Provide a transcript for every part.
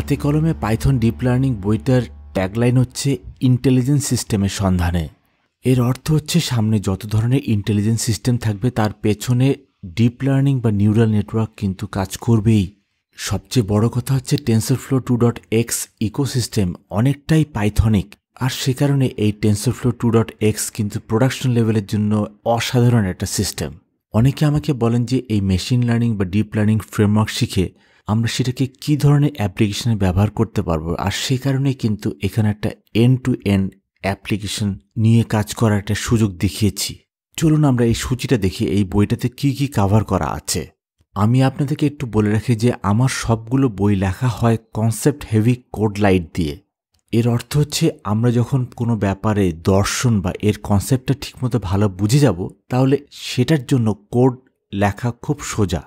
হাতে কলমে Python deep learning বইটার ট্যাগলাইন হচ্ছে ইন্টেলিজেন্স সিস্টেমের সন্ধানে এর অর্থ হচ্ছে সামনে যত ধরনের ইন্টেলিজেন্স সিস্টেম থাকবে তার পেছনে ডিপ লার্নিং বা নিউরাল নেটওয়ার্ক কিন্তু কাজ করবেই সবচেয়ে বড় কথা হচ্ছে flow two dot X ecosystem অনেকটাই পাইথনিক আর সে কারণে এই ফ্লো টু ডট এক্স কিন্তু প্রোডাকশন লেভেলের জন্য অসাধারণ একটা সিস্টেম অনেকে আমাকে বলেন যে এই মেশিন লার্নিং বা ডিপ লার্নিং ফ্রেমওয়ার্ক শিখে আমরা সেটাকে কি ধরনের অ্যাপ্লিকেশানে ব্যবহার করতে পারবো আর সে কারণে কিন্তু এখানে একটা এন টু এন অ্যাপ্লিকেশন নিয়ে কাজ করার একটা সুযোগ দেখিয়েছি চলুন আমরা এই সূচিটা দেখি এই বইটাতে কি কি কাভার করা আছে আমি আপনাদেরকে একটু বলে রাখি যে আমার সবগুলো বই লেখা হয় কনসেপ্ট হেভি কোড লাইট দিয়ে এর অর্থ হচ্ছে আমরা যখন কোনো ব্যাপারে দর্শন বা এর কনসেপ্টটা ঠিকমতো ভালো বুঝে যাব তাহলে সেটার জন্য কোড লেখা খুব সোজা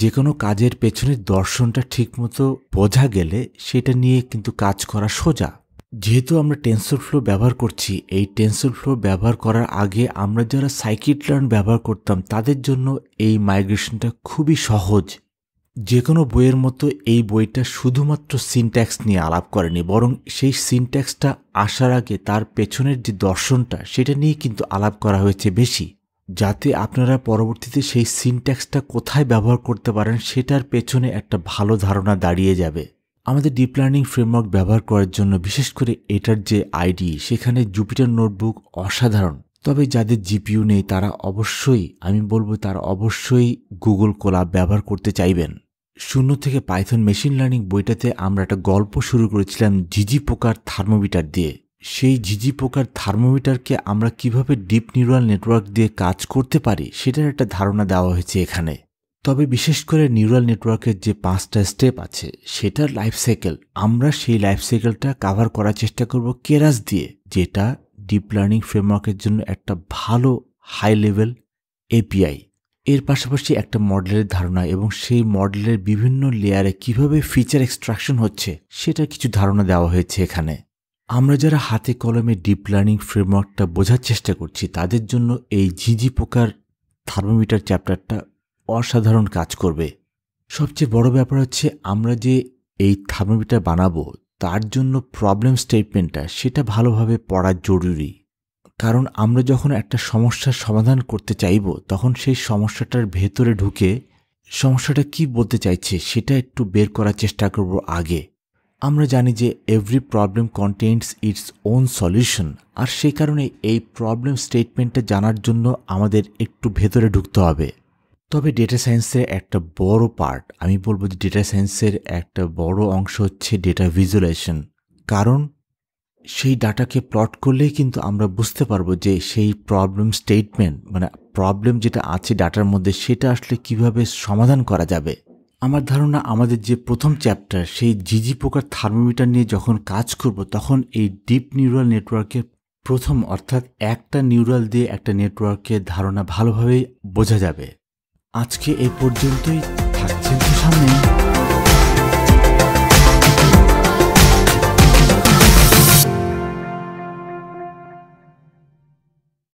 যে কোনো কাজের পেছনের দর্শনটা ঠিকমতো বোঝা গেলে সেটা নিয়ে কিন্তু কাজ করা সোজা যেহেতু আমরা টেন্সর ফ্লো ব্যবহার করছি এই টেন্সর ফ্লো ব্যবহার করার আগে আমরা যারা সাইকিট লার্ন ব্যবহার করতাম তাদের জন্য এই মাইগ্রেশনটা খুবই সহজ যে কোনো বইয়ের মতো এই বইটা শুধুমাত্র সিনট্যাক্স নিয়ে আলাপ করেনি বরং সেই সিনট্যাক্সটা আসার আগে তার পেছনের যে দর্শনটা সেটা নিয়ে কিন্তু আলাপ করা হয়েছে বেশি যাতে আপনারা পরবর্তীতে সেই সিনট্যাক্সটা কোথায় ব্যবহার করতে পারেন সেটার পেছনে একটা ভালো ধারণা দাঁড়িয়ে যাবে আমাদের ডিপ লার্নিং ফ্রেমওয়ার্ক ব্যবহার করার জন্য বিশেষ করে এটার যে আইডি সেখানে জুপিটার নোটবুক অসাধারণ তবে যাদের জিপিইউ নেই তারা অবশ্যই আমি বলবো তারা অবশ্যই গুগল কোলা ব্যবহার করতে চাইবেন শূন্য থেকে পাইথন মেশিন লার্নিং বইটাতে আমরা একটা গল্প শুরু করেছিলাম জিজি পোকার থার্মোমিটার দিয়ে সেই ঝিঝি পোকার থার্মোমিটারকে আমরা কিভাবে ডিপ নিউরাল নেটওয়ার্ক দিয়ে কাজ করতে পারি সেটার একটা ধারণা দেওয়া হয়েছে এখানে তবে বিশেষ করে নিউরাল নেটওয়ার্কের যে পাঁচটা স্টেপ আছে সেটার লাইফ সাইকেল আমরা সেই লাইফ সাইকেলটা কাভার করার চেষ্টা করব কেরাস দিয়ে যেটা ডিপ লার্নিং ফ্রেমওয়ার্কের জন্য একটা ভালো হাই লেভেল এপিআই এর পাশাপাশি একটা মডেলের ধারণা এবং সেই মডেলের বিভিন্ন লেয়ারে কিভাবে ফিচার এক্সট্রাকশন হচ্ছে সেটার কিছু ধারণা দেওয়া হয়েছে এখানে আমরা যারা হাতে কলমে ডিপ লার্নিং ফ্রেমওয়ার্কটা বোঝার চেষ্টা করছি তাদের জন্য এই ঝিঝি পোকার থার্মোমিটার চ্যাপ্টারটা অসাধারণ কাজ করবে সবচেয়ে বড় ব্যাপার হচ্ছে আমরা যে এই থার্মোমিটার বানাবো তার জন্য প্রবলেম স্টেটমেন্টটা সেটা ভালোভাবে পড়া জরুরি কারণ আমরা যখন একটা সমস্যার সমাধান করতে চাইব তখন সেই সমস্যাটার ভেতরে ঢুকে সমস্যাটা কি বলতে চাইছে সেটা একটু বের করার চেষ্টা করব আগে আমরা জানি যে every problem contents its own solution আর সেই কারণে এই প্রবলেম স্টেটমেন্টটা জানার জন্য আমাদের একটু ভেতরে ঢুকতে হবে তবে ডেটা সায়েন্সের একটা বড় পার্ট আমি বলবো যে ডেটা সায়েন্সের একটা বড় অংশ হচ্ছে ডেটা ভিজুয়ালাইজেশন কারণ সেই ডাটাকে প্লট করলেই কিন্তু আমরা বুঝতে পারবো যে সেই প্রবলেম স্টেটমেন্ট মানে প্রবলেম যেটা আছে ডাটার মধ্যে সেটা আসলে কিভাবে সমাধান করা যাবে আমার ধারণা আমাদের যে প্রথম চ্যাপ্টার সেই জিজি পোকার থার্মোমিটার নিয়ে যখন কাজ করব তখন এই ডিপ নিউরাল নেটওয়ার্কের প্রথম অর্থাৎ একটা নিউরাল দিয়ে একটা নেটওয়ার্কের ধারণা ভালোভাবেই বোঝা যাবে আজকে এ পর্যন্তই থাকছেন তো সামনে